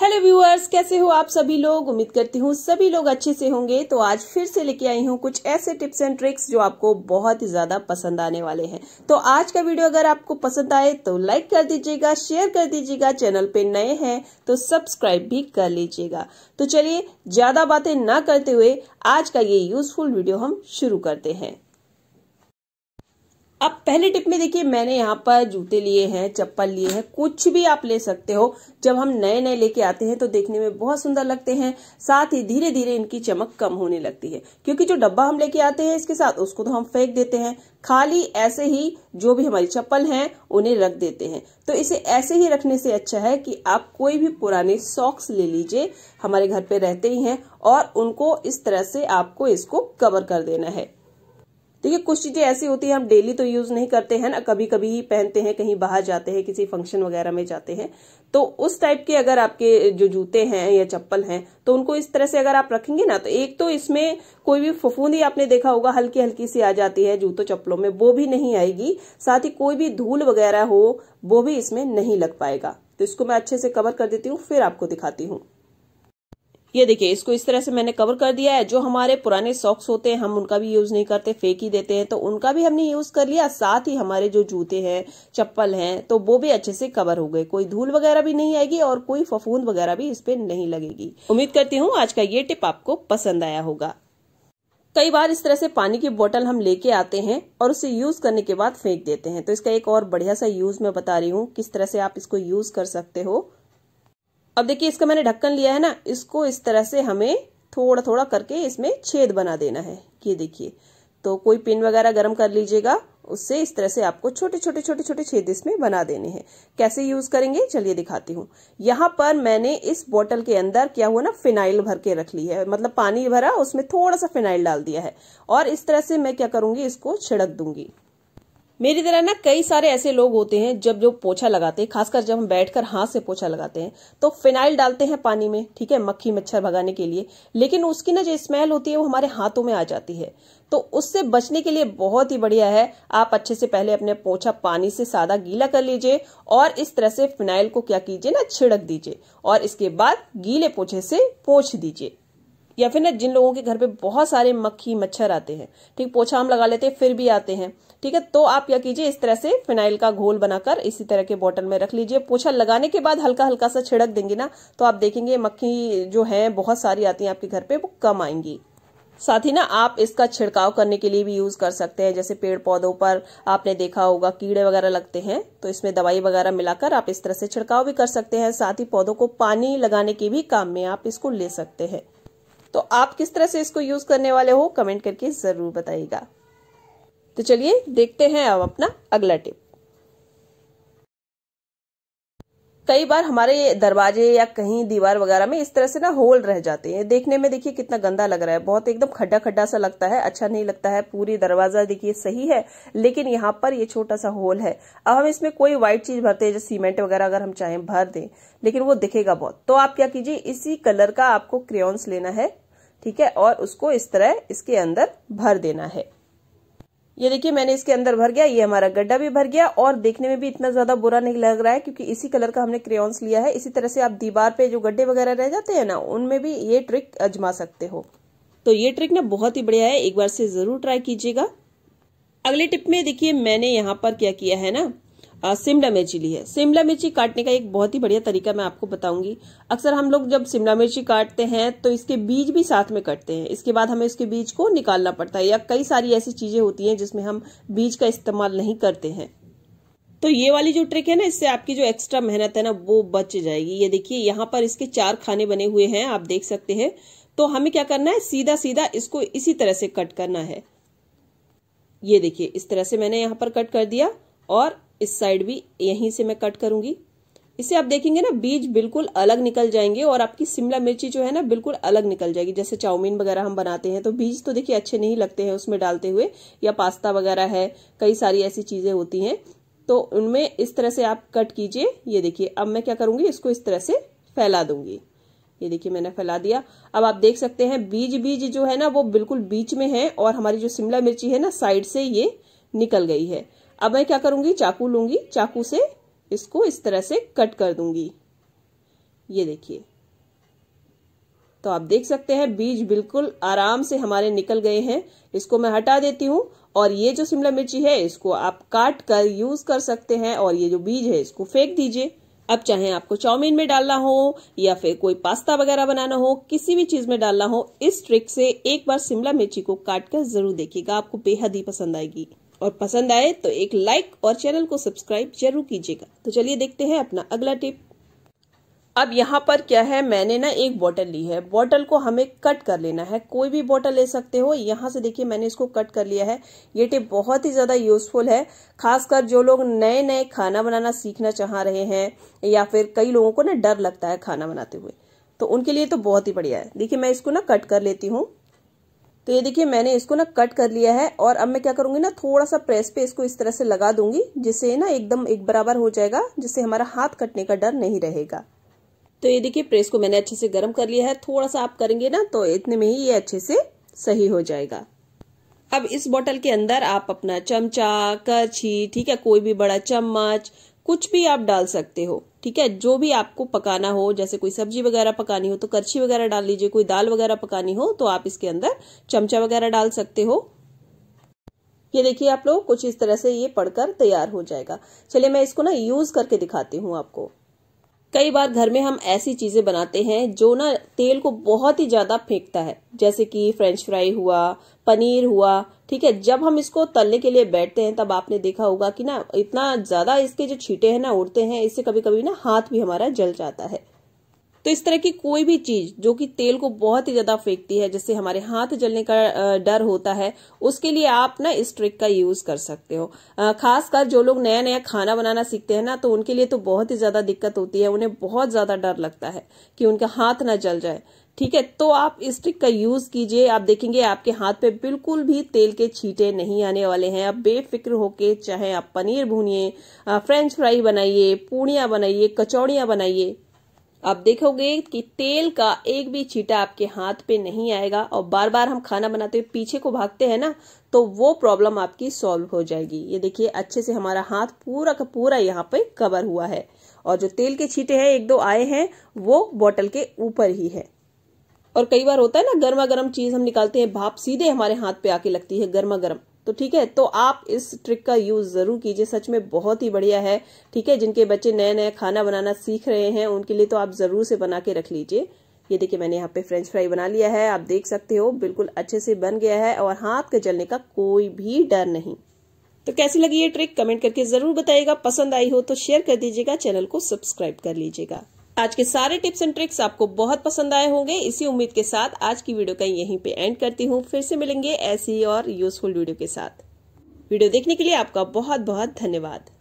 hello viewers कैसे हो आप सभी लोग उम्मीद करती हूँ सभी लोग अच्छे से होंगे तो आज फिर से लेके आई हूँ कुछ ऐसे टिप्स एंड ट्रिक्स जो आपको बहुत ही ज्यादा पसंद आने वाले हैं तो आज का वीडियो अगर आपको पसंद आए तो लाइक कर दीजिएगा शेयर कर दीजिएगा चैनल पे नए हैं तो सब्सक्राइब भी कर लीजिएगा तो चलिए ज्यादा बातें ना करते हुए आज का ये यूजफुल वीडियो हम शुरू करते हैं अब पहले टिप में देखिए मैंने यहाँ पर जूते लिए हैं चप्पल लिए हैं कुछ भी आप ले सकते हो जब हम नए नए लेके आते हैं तो देखने में बहुत सुंदर लगते हैं साथ ही धीरे धीरे इनकी चमक कम होने लगती है क्योंकि जो डब्बा हम लेके आते हैं इसके साथ उसको तो हम फेंक देते हैं खाली ऐसे ही जो भी हमारी चप्पल है उन्हें रख देते हैं तो इसे ऐसे ही रखने से अच्छा है कि आप कोई भी पुराने सॉक्स ले लीजिए हमारे घर पे रहते ही हैं और उनको इस तरह से आपको इसको कवर कर देना है देखिए कुछ चीजें ऐसी होती है हम डेली तो यूज नहीं करते हैं ना कभी कभी ही पहनते हैं कहीं बाहर जाते हैं किसी फंक्शन वगैरह में जाते हैं तो उस टाइप के अगर आपके जो जूते हैं या चप्पल हैं तो उनको इस तरह से अगर आप रखेंगे ना तो एक तो इसमें कोई भी फफूंदी आपने देखा होगा हल्की हल्की सी आ जाती है जूतों चप्पलों में वो भी नहीं आएगी साथ ही कोई भी धूल वगैरह हो वो भी इसमें नहीं लग पाएगा तो इसको मैं अच्छे से कवर कर देती हूँ फिर आपको दिखाती हूँ ये देखिए इसको इस तरह से मैंने कवर कर दिया है जो हमारे पुराने सॉक्स होते हैं हम उनका भी यूज नहीं करते फेंक ही देते हैं तो उनका भी हमने यूज कर लिया साथ ही हमारे जो जूते हैं चप्पल हैं तो वो भी अच्छे से कवर हो गए कोई धूल वगैरह भी नहीं आएगी और कोई फफूंद वगैरह भी इस पर नहीं लगेगी उम्मीद करती हूँ आज का ये टिप आपको पसंद आया होगा कई बार इस तरह से पानी की बोतल हम लेके आते हैं और उसे यूज करने के बाद फेंक देते हैं तो इसका एक और बढ़िया सा यूज मैं बता रही हूँ किस तरह से आप इसको यूज कर सकते हो अब देखिए इसका मैंने ढक्कन लिया है ना इसको इस तरह से हमें थोड़ा थोड़ा करके इसमें छेद बना देना है ये देखिए तो कोई पिन वगैरह गर्म कर लीजिएगा उससे इस तरह से आपको छोटे छोटे छोटे छोटे छेद इसमें बना देने हैं कैसे यूज करेंगे चलिए दिखाती हूँ यहाँ पर मैंने इस बोतल के अंदर क्या हुआ ना फिनाइल भर के रख ली है मतलब पानी भरा उसमें थोड़ा सा फिनाइल डाल दिया है और इस तरह से मैं क्या करूंगी इसको छिड़क दूंगी मेरी तरह ना कई सारे ऐसे लोग होते हैं जब जो पोछा लगाते हैं खासकर जब हम बैठकर हाथ से पोछा लगाते हैं तो फिनाइल डालते हैं पानी में ठीक है मक्खी मच्छर भगाने के लिए लेकिन उसकी ना जो स्मेल होती है वो हमारे हाथों में आ जाती है तो उससे बचने के लिए बहुत ही बढ़िया है आप अच्छे से पहले अपने पोछा पानी से सादा गीला कर लीजिए और इस तरह से फिनाइल को क्या कीजिए ना छिड़क दीजिए और इसके बाद गीले पोछे से पोछ दीजिए या फिर ना जिन लोगों के घर पे बहुत सारे मक्खी मच्छर आते हैं ठीक पोछा हम लगा लेते हैं फिर भी आते हैं ठीक है तो आप क्या कीजिए इस तरह से फिनाइल का घोल बनाकर इसी तरह के बॉटल में रख लीजिए पोछा लगाने के बाद हल्का हल्का सा छिड़क देंगे ना तो आप देखेंगे मक्खी जो है बहुत सारी आती है आपके घर पे वो कम आएंगी साथ ही ना आप इसका छिड़काव करने के लिए भी यूज कर सकते हैं जैसे पेड़ पौधों पर आपने देखा होगा कीड़े वगैरह लगते हैं तो इसमें दवाई वगैरह मिलाकर आप इस तरह से छिड़काव भी कर सकते हैं साथ ही पौधों को पानी लगाने के भी काम में आप इसको ले सकते हैं तो आप किस तरह से इसको यूज करने वाले हो कमेंट करके जरूर बताइएगा तो चलिए देखते हैं अब अपना अगला टिप कई बार हमारे दरवाजे या कहीं दीवार वगैरह में इस तरह से ना होल रह जाते हैं देखने में देखिए कितना गंदा लग रहा है बहुत एकदम खड्डा खड्डा सा लगता है अच्छा नहीं लगता है पूरी दरवाजा देखिए सही है लेकिन यहाँ पर ये छोटा सा होल है अब हम इसमें कोई व्हाइट चीज भरते हैं जैसे सीमेंट वगैरह अगर हम चाहें भर दें लेकिन वो दिखेगा बहुत तो आप क्या कीजिए इसी कलर का आपको क्रेन्स लेना है ठीक है और उसको इस तरह इसके अंदर भर देना है ये देखिए मैंने इसके अंदर भर गया ये हमारा गड्ढा भी भर गया और देखने में भी इतना ज्यादा बुरा नहीं लग रहा है क्योंकि इसी कलर का हमने क्रेयॉन्स लिया है इसी तरह से आप दीवार पे जो गड्ढे वगैरह रह जाते हैं ना उनमें भी ये ट्रिक अजमा सकते हो तो ये ट्रिक ना बहुत ही बढ़िया है एक बार से जरूर ट्राई कीजिएगा अगले टिप में देखिए मैंने यहाँ पर क्या किया है ना शिमला मिर्ची ली है शिमला मिर्ची काटने का एक बहुत ही बढ़िया तरीका मैं आपको बताऊंगी अक्सर हम लोग जब शिमला मिर्ची काटते हैं तो इसके बीज भी साथ में कटते हैं इसके बाद हमें इसके बीज को निकालना पड़ता है या कई सारी ऐसी चीजें होती हैं जिसमें हम बीज का इस्तेमाल नहीं करते हैं तो ये वाली जो ट्रिक है ना इससे आपकी जो एक्स्ट्रा मेहनत है ना वो बच जाएगी ये देखिए यहाँ पर इसके चार खाने बने हुए हैं आप देख सकते हैं तो हमें क्या करना है सीधा सीधा इसको इसी तरह से कट करना है ये देखिए इस तरह से मैंने यहाँ पर कट कर दिया और इस साइड भी यहीं से मैं कट करूंगी इसे आप देखेंगे ना बीज बिल्कुल अलग निकल जाएंगे और आपकी शिमला मिर्ची जो है ना बिल्कुल अलग निकल जाएगी जैसे चाउमीन वगैरह हम बनाते हैं तो बीज तो देखिए अच्छे नहीं लगते हैं उसमें डालते हुए या पास्ता वगैरह है कई सारी ऐसी चीज़ें होती हैं तो उनमें इस तरह से आप कट कीजिए ये देखिए अब मैं क्या करूंगी इसको इस तरह से फैला दूंगी ये देखिए मैंने फैला दिया अब आप देख सकते हैं बीज बीज जो है ना वो बिल्कुल बीच में है और हमारी जो शिमला मिर्ची है ना साइड से ये निकल गई है अब मैं क्या करूंगी चाकू लूंगी चाकू से इसको इस तरह से कट कर दूंगी ये देखिए तो आप देख सकते हैं बीज बिल्कुल आराम से हमारे निकल गए हैं इसको मैं हटा देती हूं और ये जो शिमला मिर्ची है इसको आप काट कर यूज कर सकते हैं और ये जो बीज है इसको फेंक दीजिए अब चाहे आपको चाउमीन में डालना हो या फिर कोई पास्ता वगैरह बनाना हो किसी भी चीज में डालना हो इस ट्रिक से एक बार शिमला मिर्ची को काट कर जरूर देखिएगा आपको बेहद ही पसंद आएगी और पसंद आए तो एक लाइक और चैनल को सब्सक्राइब जरूर कीजिएगा तो चलिए देखते हैं अपना अगला टिप अब यहाँ पर क्या है मैंने ना एक बॉटल ली है बॉटल को हमें कट कर लेना है कोई भी बॉटल ले सकते हो यहाँ से देखिए मैंने इसको कट कर लिया है ये टिप बहुत ही ज़्यादा यूजफुल है खासकर जो लोग नए नए खाना बनाना सीखना चाह रहे हैं या फिर कई लोगों को ना डर लगता है खाना बनाते हुए तो उनके लिए तो बहुत ही बढ़िया है देखिए मैं इसको ना कट कर लेती हूँ तो ये देखिए मैंने इसको ना कट कर लिया है और अब मैं क्या करूंगी ना थोड़ा सा प्रेस पे इसको इस तरह से लगा दूंगी जिससे ना एकदम एक बराबर हो जाएगा जिससे हमारा हाथ कटने का डर नहीं रहेगा तो ये देखिए प्रेस को मैंने अच्छे से गर्म कर लिया है थोड़ा सा आप करेंगे ना तो इतने में ही ये अच्छे से सही हो जाएगा अब इस बॉटल के अंदर आप अपना चमचा करछी ठीक है कोई भी बड़ा चम्मच कुछ भी आप डाल सकते हो ठीक है जो भी आपको पकाना हो जैसे कोई सब्जी वगैरह पकानी हो तो करछी वगैरह डाल लीजिए कोई दाल वगैरह पकानी हो तो आप इसके अंदर चमचा वगैरह डाल सकते हो ये देखिए आप लोग कुछ इस तरह से ये पढ़कर तैयार हो जाएगा चलिए मैं इसको ना यूज करके दिखाती हूँ आपको कई बार घर में हम ऐसी चीजें बनाते हैं जो ना तेल को बहुत ही ज्यादा फेंकता है जैसे कि फ्रेंच फ्राई हुआ पनीर हुआ ठीक है जब हम इसको तलने के लिए बैठते हैं तब आपने देखा होगा कि ना इतना ज्यादा इसके जो छीटे हैं ना उड़ते हैं इससे कभी कभी ना हाथ भी हमारा जल जाता है तो इस तरह की कोई भी चीज जो कि तेल को बहुत ही ज्यादा फेंकती है जिससे हमारे हाथ जलने का डर होता है उसके लिए आप ना इस ट्रिक का यूज कर सकते हो खासकर जो लोग नया नया खाना बनाना सीखते हैं ना तो उनके लिए तो बहुत ही ज्यादा दिक्कत होती है उन्हें बहुत ज्यादा डर लगता है कि उनका हाथ ना जल जाए ठीक है तो आप इस ट्रिक का यूज कीजिए आप देखेंगे आपके हाथ पे बिल्कुल भी तेल के छींटे नहीं आने वाले हैं आप बेफिक्र होके चाहे आप पनीर भूनिए फ्रेंच फ्राई बनाइए पूड़िया बनाइए कचौड़ियां बनाइए आप देखोगे कि तेल का एक भी छीटा आपके हाथ पे नहीं आएगा और बार बार हम खाना बनाते हुए पीछे को भागते हैं ना तो वो प्रॉब्लम आपकी सॉल्व हो जाएगी ये देखिए अच्छे से हमारा हाथ पूरा का पूरा यहाँ पे कवर हुआ है और जो तेल के छीटे हैं एक दो आए हैं वो बॉटल के ऊपर ही है और कई बार होता है ना गर्मा गर्म चीज हम निकालते हैं भाप सीधे हमारे हाथ पे आके लगती है गर्मा गर्म तो ठीक है तो आप इस ट्रिक का यूज जरूर कीजिए सच में बहुत ही बढ़िया है ठीक है जिनके बच्चे नए नए खाना बनाना सीख रहे हैं उनके लिए तो आप जरूर से बना के रख लीजिए ये देखिए मैंने यहाँ पे फ्रेंच फ्राई बना लिया है आप देख सकते हो बिल्कुल अच्छे से बन गया है और हाथ के जलने का कोई भी डर नहीं तो कैसी लगी ये ट्रिक कमेंट करके जरूर बताइएगा पसंद आई हो तो शेयर कर दीजिएगा चैनल को सब्सक्राइब कर लीजिएगा आज के सारे टिप्स एंड ट्रिक्स आपको बहुत पसंद आए होंगे इसी उम्मीद के साथ आज की वीडियो का यहीं पे एंड करती हूँ फिर से मिलेंगे ऐसी और यूजफुल वीडियो के साथ वीडियो देखने के लिए आपका बहुत बहुत धन्यवाद